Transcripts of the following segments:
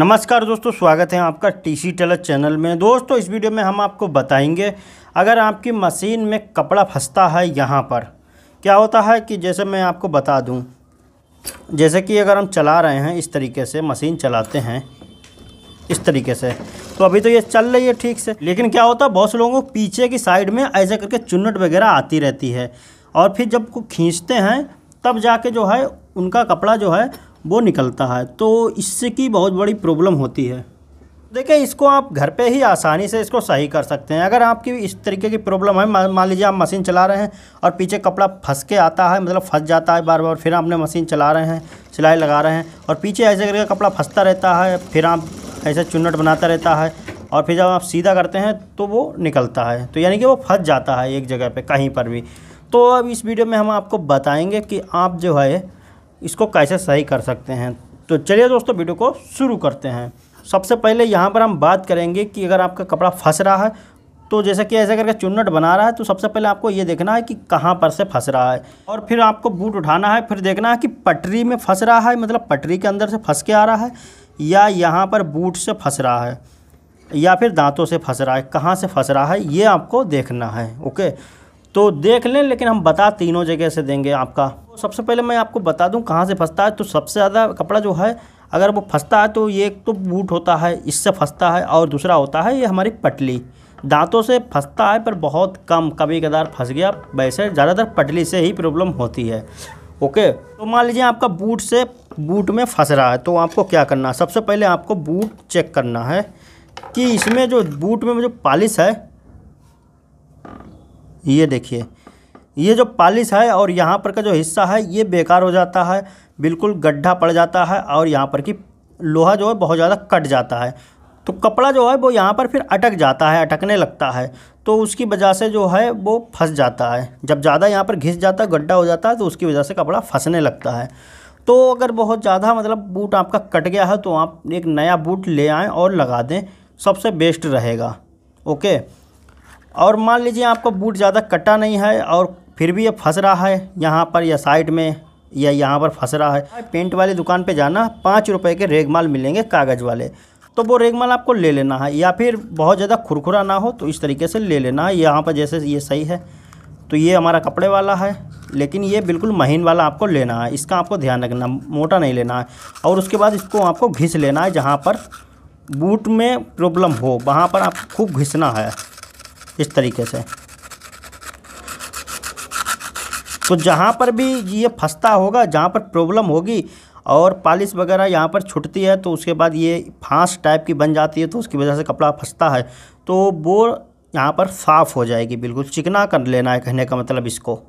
नमस्कार दोस्तों स्वागत है आपका टीसी टेलर चैनल में दोस्तों इस वीडियो में हम आपको बताएंगे अगर आपकी मशीन में कपड़ा फंसता है यहाँ पर क्या होता है कि जैसे मैं आपको बता दूँ जैसे कि अगर हम चला रहे हैं इस तरीके से मशीन चलाते हैं इस तरीके से तो अभी तो ये चल रही है ठीक से लेकिन क्या होता है बहुत से लोगों को पीछे की साइड में ऐसे करके चुन्नट वगैरह आती रहती है और फिर जब को खींचते हैं तब जाके जो है उनका कपड़ा जो है वो निकलता है तो इससे की बहुत बड़ी प्रॉब्लम होती है देखिए इसको आप घर पे ही आसानी से इसको सही कर सकते हैं अगर आपकी इस तरीके की प्रॉब्लम है मान लीजिए आप मशीन चला रहे हैं और पीछे कपड़ा फंस के आता है मतलब फंस जाता है बार बार फिर आपने मशीन चला रहे हैं सिलाई लगा रहे हैं और पीछे ऐसे करके कपड़ा फंसता रहता है फिर आप ऐसे चुन्नट बनाता रहता है और फिर जब आप सीधा करते हैं तो वो निकलता है तो यानी कि वो फंस जाता है एक जगह पर कहीं पर भी तो अब इस वीडियो में हम आपको बताएँगे कि आप जो है इसको कैसे सही कर सकते हैं तो चलिए दोस्तों वीडियो को शुरू करते हैं सबसे पहले यहाँ पर हम बात करेंगे कि अगर आपका कपड़ा फंस रहा है तो जैसे कि ऐसे करके चुन्नट बना रहा है तो सबसे पहले आपको ये देखना है कि कहाँ पर से फंस रहा है और फिर आपको बूट उठाना है फिर देखना है कि पटरी में फंस रहा है मतलब पटरी के अंदर से फंस के आ रहा है या यहाँ पर बूट से फंस रहा है या फिर दांतों से फंस रहा है कहाँ से फंस रहा है ये आपको देखना है ओके तो देख लें लेकिन हम बता तीनों जगह से देंगे आपका तो सबसे पहले मैं आपको बता दूं कहाँ से फंसता है तो सबसे ज़्यादा कपड़ा जो है अगर वो फंसता है तो ये एक तो बूट होता है इससे फंसता है और दूसरा होता है ये हमारी पटली दांतों से फंसता है पर बहुत कम कभी कदार फंस गया वैसे ज़्यादातर पटली से ही प्रॉब्लम होती है ओके तो मान लीजिए आपका बूट से बूट में फंस रहा है तो आपको क्या करना है सबसे पहले आपको बूट चेक करना है कि इसमें जो बूट में जो पालिश है ये देखिए ये जो पालिस है और यहाँ पर का जो हिस्सा है ये बेकार हो जाता है बिल्कुल गड्ढा पड़ जाता है और यहाँ पर की लोहा जो है बहुत ज़्यादा कट जाता है तो कपड़ा जो है वो यहाँ पर फिर अटक जाता है अटकने लगता है तो उसकी वजह से जो है वो फंस जाता है जब ज़्यादा यहाँ पर घिस जाता है गड्ढा हो जाता है तो उसकी वजह से कपड़ा फंसने लगता है तो अगर बहुत ज़्यादा मतलब बूट आपका कट गया है तो आप एक नया बूट ले आएँ और लगा दें सबसे बेस्ट रहेगा ओके और मान लीजिए आपका बूट ज़्यादा कटा नहीं है और फिर भी ये फंस रहा है यहाँ पर या साइड में या यहाँ पर फंस रहा है पेंट वाली दुकान पे जाना पाँच रुपए के रेगमाल मिलेंगे कागज़ वाले तो वो रेगमाल आपको ले लेना है या फिर बहुत ज़्यादा खुरखुरा ना हो तो इस तरीके से ले लेना है यहाँ पर जैसे ये सही है तो ये हमारा कपड़े वाला है लेकिन ये बिल्कुल महीन वाला आपको लेना है इसका आपको ध्यान रखना मोटा नहीं लेना है और उसके बाद इसको आपको घिस लेना है जहाँ पर बूट में प्रॉब्लम हो वहाँ पर आपको खूब घिसना है इस तरीके से तो जहाँ पर भी ये फंसता होगा जहाँ पर प्रॉब्लम होगी और पालिश वगैरह यहाँ पर छुटती है तो उसके बाद ये फांस टाइप की बन जाती है तो उसकी वजह से कपड़ा फंसता है तो वो यहाँ पर साफ़ हो जाएगी बिल्कुल चिकना कर लेना है कहने का मतलब इसको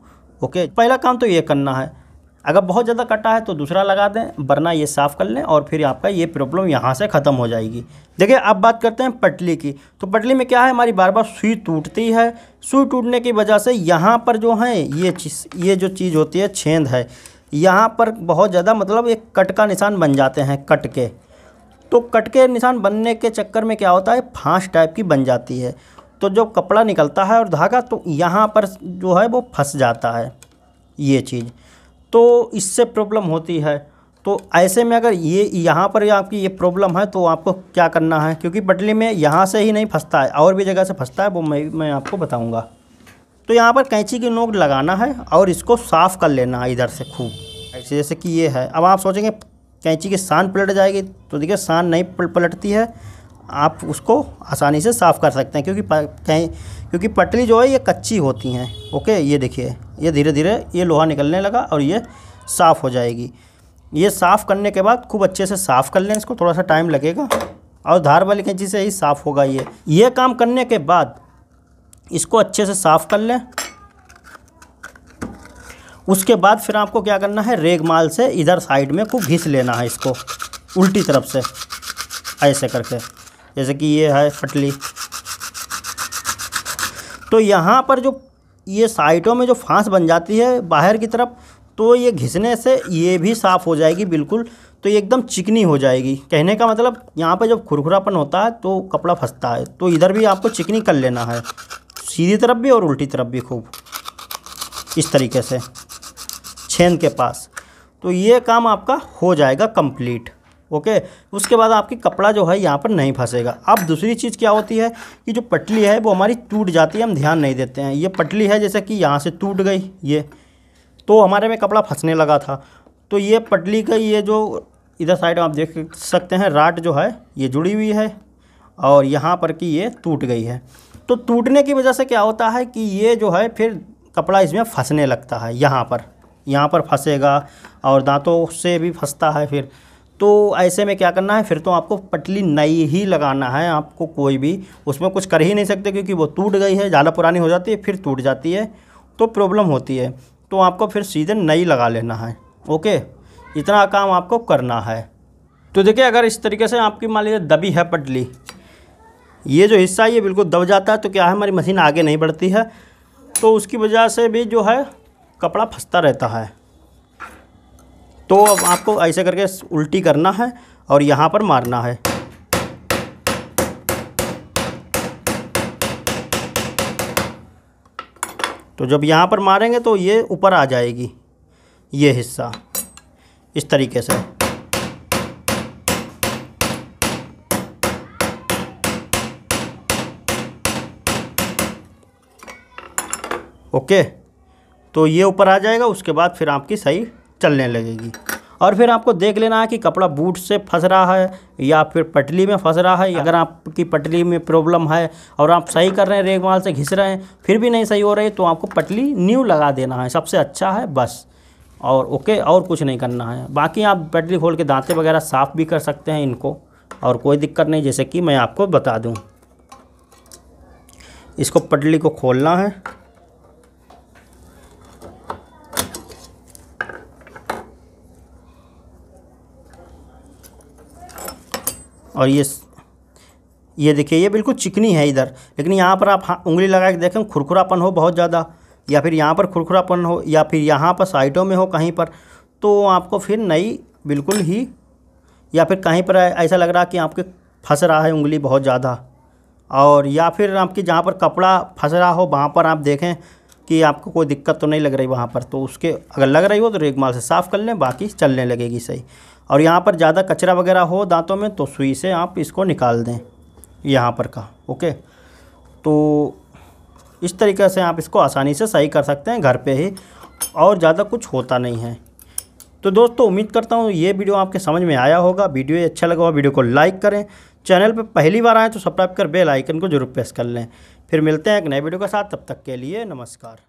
ओके पहला काम तो ये करना है अगर बहुत ज़्यादा कटा है तो दूसरा लगा दें वरना ये साफ़ कर लें और फिर आपका ये प्रॉब्लम यहाँ से ख़त्म हो जाएगी देखिए अब बात करते हैं पटली की तो पटली में क्या है हमारी बार बार सुई टूटती है सुई टूटने की वजह से यहाँ पर जो है ये चीज़ ये जो चीज़ होती है छेंद है यहाँ पर बहुत ज़्यादा मतलब एक कट का निशान बन जाते हैं कट के तो कट के निशान बनने के चक्कर में क्या होता है फांस टाइप की बन जाती है तो जो कपड़ा निकलता है और धागा तो यहाँ पर जो है वो फंस जाता है ये चीज़ तो इससे प्रॉब्लम होती है तो ऐसे में अगर ये यहाँ पर आपकी ये प्रॉब्लम है तो आपको क्या करना है क्योंकि पटली में यहाँ से ही नहीं फंसता है और भी जगह से फंसता है वो मैं मैं आपको बताऊँगा तो यहाँ पर कैंची की नोक लगाना है और इसको साफ़ कर लेना है इधर से खूब ऐसे जैसे कि ये है अब आप सोचेंगे कैंची की शान पलट जाएगी तो देखिए शान नहीं पलटती है आप उसको आसानी से साफ़ कर सकते हैं क्योंकि कहीं क्योंकि पटली जो है ये कच्ची होती हैं ओके ये देखिए ये धीरे धीरे ये लोहा निकलने लगा और ये साफ़ हो जाएगी ये साफ़ करने के बाद खूब अच्छे से साफ़ कर लें इसको थोड़ा सा टाइम लगेगा और धार वाली कैंची से ही साफ़ होगा ये ये काम करने के बाद इसको अच्छे से साफ़ कर लें उसके बाद फिर आपको क्या करना है रेग माल से इधर साइड में खूब घिस लेना है इसको उल्टी तरफ से ऐसे करके जैसे कि ये है खटली तो यहाँ पर जो ये साइटों में जो फांस बन जाती है बाहर की तरफ तो ये घिसने से ये भी साफ़ हो जाएगी बिल्कुल तो ये एकदम चिकनी हो जाएगी कहने का मतलब यहाँ पर जब खुरखुरापन होता है तो कपड़ा फंसता है तो इधर भी आपको चिकनी कर लेना है सीधी तरफ भी और उल्टी तरफ भी खूब इस तरीके से छेन के पास तो ये काम आपका हो जाएगा कंप्लीट ओके उसके बाद आपकी कपड़ा जो है यहाँ पर नहीं फंसेगा अब दूसरी चीज़ क्या होती है कि जो पटली है वो हमारी टूट जाती है हम ध्यान नहीं देते हैं ये पटली है जैसे कि यहाँ से टूट गई ये तो हमारे में कपड़ा फंसने लगा था तो ये पटली का ये जो इधर साइड आप देख सकते हैं राट जो है ये जुड़ी हुई है और यहाँ पर कि ये टूट गई है तो टूटने की वजह से क्या होता है कि ये जो है फिर कपड़ा इसमें फंसने लगता है यहाँ पर यहाँ पर फंसेगा और दांतों से भी फंसता है फिर तो ऐसे में क्या करना है फिर तो आपको पटली नई ही लगाना है आपको कोई भी उसमें कुछ कर ही नहीं सकते क्योंकि वो टूट गई है ज़्यादा पुरानी हो जाती है फिर टूट जाती है तो प्रॉब्लम होती है तो आपको फिर सीधे नई लगा लेना है ओके इतना काम आपको करना है तो देखिए अगर इस तरीके से आपकी मान लीजिए दबी है पटली ये जो हिस्सा है ये बिल्कुल दब जाता है तो क्या है हमारी मशीन आगे नहीं बढ़ती है तो उसकी वजह से भी जो है कपड़ा फंसता रहता है तो अब आपको ऐसे करके उल्टी करना है और यहाँ पर मारना है तो जब यहाँ पर मारेंगे तो ये ऊपर आ जाएगी ये हिस्सा इस तरीके से ओके तो ये ऊपर आ जाएगा उसके बाद फिर आपकी सही चलने लगेगी और फिर आपको देख लेना है कि कपड़ा बूट से फंस रहा है या फिर पटली में फंस रहा है अगर आपकी पटली में प्रॉब्लम है और आप सही कर रहे हैं रेगमाल से घिस रहे हैं फिर भी नहीं सही हो रही तो आपको पटली न्यू लगा देना है सबसे अच्छा है बस और ओके और कुछ नहीं करना है बाकी आप पटली खोल के दांते वगैरह साफ़ भी कर सकते हैं इनको और कोई दिक्कत नहीं जैसे कि मैं आपको बता दूँ इसको पटली को खोलना है और ये ये देखिए ये बिल्कुल चिकनी है इधर लेकिन यहाँ पर आप उंगली लगा के देखें खुरखुरापन हो बहुत ज़्यादा या फिर यहाँ पर खुरखुरापन हो या फिर यहाँ पर साइडों में हो कहीं पर तो आपको फिर नई बिल्कुल ही या फिर कहीं पर ऐसा लग रहा कि आपके फंस रहा है उंगली बहुत ज़्यादा और या फिर आपके जहाँ पर कपड़ा फंस रहा हो वहाँ पर आप देखें कि आपको कोई दिक्कत तो नहीं लग रही वहाँ पर तो उसके अगर लग रही हो तो रेगमाल से साफ़ कर लें बाकी चलने लगेगी सही और यहाँ पर ज़्यादा कचरा वगैरह हो दांतों में तो सुई से आप इसको निकाल दें यहाँ पर का ओके तो इस तरीके से आप इसको आसानी से सही कर सकते हैं घर पर ही और ज़्यादा कुछ होता नहीं है तो दोस्तों उम्मीद करता हूँ ये वीडियो आपके समझ में आया होगा वीडियो अच्छा लगा हुआ वीडियो को लाइक करें चैनल पर पहली बार आएँ तो सब्सक्राइब कर बेल आइकन को जरूर प्रेस कर लें फिर मिलते हैं एक नए वीडियो के साथ तब तक के लिए नमस्कार